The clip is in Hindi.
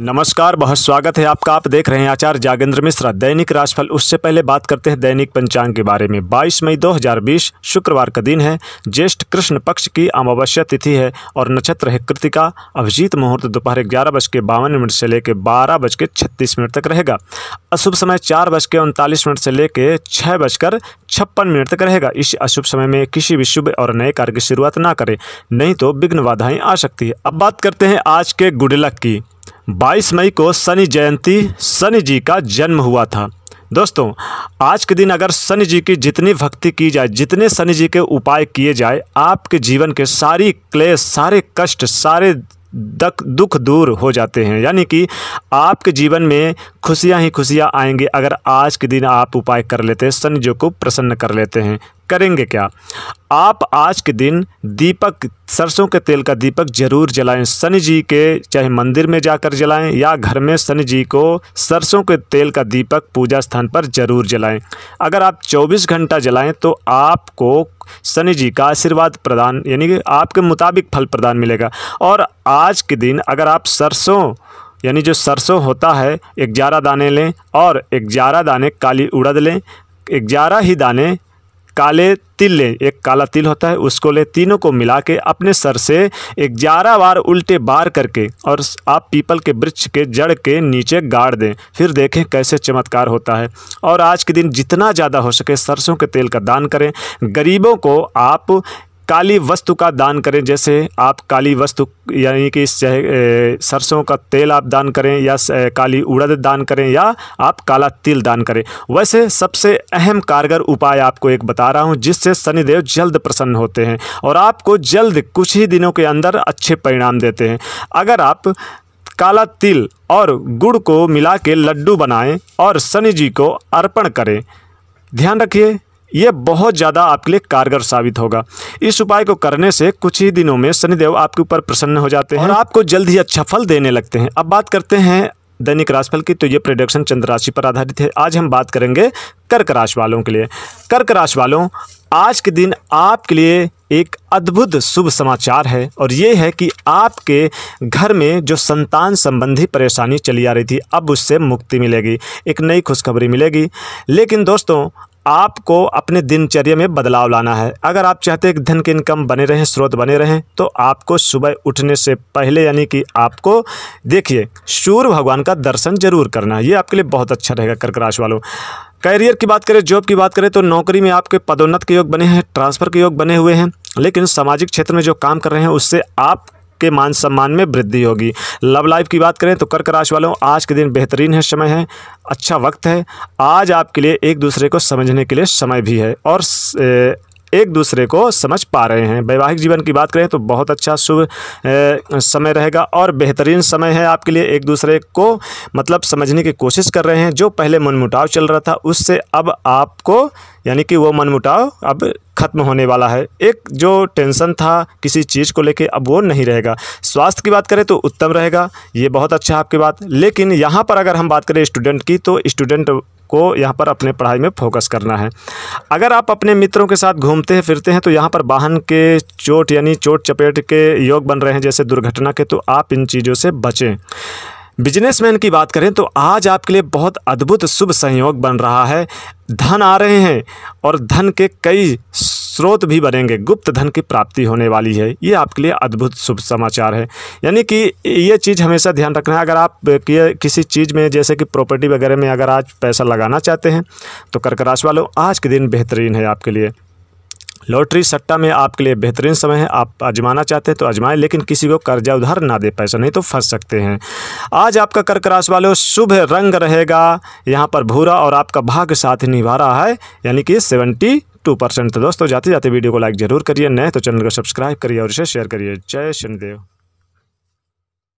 नमस्कार बहुत स्वागत है आपका आप देख रहे हैं आचार्य जागेंद्र मिश्रा दैनिक राशफल उससे पहले बात करते हैं दैनिक पंचांग के बारे में 22 मई 2020 शुक्रवार का दिन है ज्येष्ठ कृष्ण पक्ष की अमावस्या तिथि है और नक्षत्र है कृतिका अभिजीत मुहूर्त दोपहर ग्यारह बज के बावन मिनट से लेकर बारह बज के छत्तीस मिनट तक रहेगा अशुभ समय चार बज के उनतालीस मिनट से लेकर छः बजकर छप्पन मिनट तक रहेगा इस अशुभ समय में किसी भी शुभ और नए कार्य की शुरुआत ना करें नहीं तो विघ्न बाधाएँ आ सकती है अब बात करते हैं आज के गुड लक की 22 मई को शनि जयंती शनि जी का जन्म हुआ था दोस्तों आज के दिन अगर शनि जी की जितनी भक्ति की जाए जितने शनि जी के उपाय किए जाए आपके जीवन के सारी क्लेश सारे कष्ट सारे दक दुख दूर हो जाते हैं यानी कि आपके जीवन में खुशियां ही खुशियां आएंगी अगर आज के दिन आप उपाय कर लेते हैं शनि जी को प्रसन्न कर लेते हैं करेंगे क्या आप आज के दिन दीपक सरसों के तेल का दीपक जरूर जलाएं शनि जी के चाहे मंदिर में जाकर जलाएं या घर में शनि जी को सरसों के तेल का दीपक पूजा स्थान पर जरूर जलाएं अगर आप 24 घंटा जलाएं तो आपको शनि जी का आशीर्वाद प्रदान यानी कि आपके मुताबिक फल प्रदान मिलेगा और आज के दिन अगर आप सरसों यानी जो सरसों होता है ग्यारह दाने लें और ग्यारह दाने काली उड़द लें ग्यारह ही दाने काले तिल लें एक काला तिल होता है उसको लें तीनों को मिला के अपने सर से ग्यारह बार उल्टे बार करके और आप पीपल के वृक्ष के जड़ के नीचे गाड़ दें फिर देखें कैसे चमत्कार होता है और आज के दिन जितना ज़्यादा हो सके सरसों के तेल का दान करें गरीबों को आप काली वस्तु का दान करें जैसे आप काली वस्तु यानी कि सरसों का तेल आप दान करें या काली उड़द दान करें या आप काला तिल दान करें वैसे सबसे अहम कारगर उपाय आपको एक बता रहा हूँ जिससे शनिदेव जल्द प्रसन्न होते हैं और आपको जल्द कुछ ही दिनों के अंदर अच्छे परिणाम देते हैं अगर आप काला तिल और गुड़ को मिला के लड्डू बनाएँ और शनि जी को अर्पण करें ध्यान रखिए ये बहुत ज़्यादा आपके लिए कारगर साबित होगा इस उपाय को करने से कुछ ही दिनों में शनिदेव आपके ऊपर प्रसन्न हो जाते हैं और आपको जल्द ही अच्छा फल देने लगते हैं अब बात करते हैं दैनिक राशिफल की तो ये प्रोडक्शन चंद्र राशि पर आधारित है आज हम बात करेंगे कर्क राशि वालों के लिए कर्क राशि वालों आज के दिन आपके लिए एक अद्भुत शुभ समाचार है और ये है कि आपके घर में जो संतान संबंधी परेशानी चली आ रही थी अब उससे मुक्ति मिलेगी एक नई खुशखबरी मिलेगी लेकिन दोस्तों आपको अपने दिनचर्या में बदलाव लाना है अगर आप चाहते हैं कि धन के इनकम बने रहें स्रोत बने रहें तो आपको सुबह उठने से पहले यानी कि आपको देखिए सूर्य भगवान का दर्शन जरूर करना है ये आपके लिए बहुत अच्छा रहेगा कर्क राशि वालों कैरियर की बात करें जॉब की बात करें तो नौकरी में आपके पदोन्नत के योग बने हैं ट्रांसफ़र के योग बने हुए हैं लेकिन सामाजिक क्षेत्र में जो काम कर रहे हैं उससे आप के मान सम्मान में वृद्धि होगी लव लाइफ की बात करें तो कर्क राशि वालों आज के दिन बेहतरीन है समय है अच्छा वक्त है आज आपके लिए एक दूसरे को समझने के लिए समय भी है और एक दूसरे को समझ पा रहे हैं वैवाहिक जीवन की बात करें तो बहुत अच्छा शुभ समय रहेगा और बेहतरीन समय है आपके लिए एक दूसरे को मतलब समझने की कोशिश कर रहे हैं जो पहले मनमुटाव चल रहा था उससे अब आपको यानी कि वो मनमुटाव अब खत्म होने वाला है एक जो टेंशन था किसी चीज़ को लेके अब वो नहीं रहेगा स्वास्थ्य की बात करें तो उत्तम रहेगा ये बहुत अच्छा आपकी बात लेकिन यहाँ पर अगर हम बात करें स्टूडेंट की तो स्टूडेंट को यहाँ पर अपने पढ़ाई में फोकस करना है अगर आप अपने मित्रों के साथ घूमते हैं फिरते हैं तो यहाँ पर वाहन के चोट यानी चोट चपेट के योग बन रहे हैं जैसे दुर्घटना के तो आप इन चीज़ों से बचें बिजनेसमैन की बात करें तो आज आपके लिए बहुत अद्भुत शुभ संयोग बन रहा है धन आ रहे हैं और धन के कई स्रोत भी बनेंगे गुप्त धन की प्राप्ति होने वाली है ये आपके लिए अद्भुत शुभ समाचार है यानी कि ये चीज़ हमेशा ध्यान रखना है अगर आप किसी चीज़ में जैसे कि प्रॉपर्टी वगैरह में अगर आज पैसा लगाना चाहते हैं तो कर्क राशि वालों आज के दिन बेहतरीन है आपके लिए लॉटरी सट्टा में आपके लिए बेहतरीन समय है आप आजमाना चाहते हैं तो आजमाएं लेकिन किसी को कर्जा उधार ना दे पैसा नहीं तो फंस सकते हैं आज आपका कर्क राशि वालों शुभ रंग रहेगा यहाँ पर भूरा और आपका भाग्य साथ निभा रहा है यानी कि सेवेंटी टू परसेंट तो दोस्तों जाते जाते वीडियो को लाइक जरूर करिए नए तो चैनल को सब्सक्राइब करिए और इसे शेयर करिए जय शनिदेव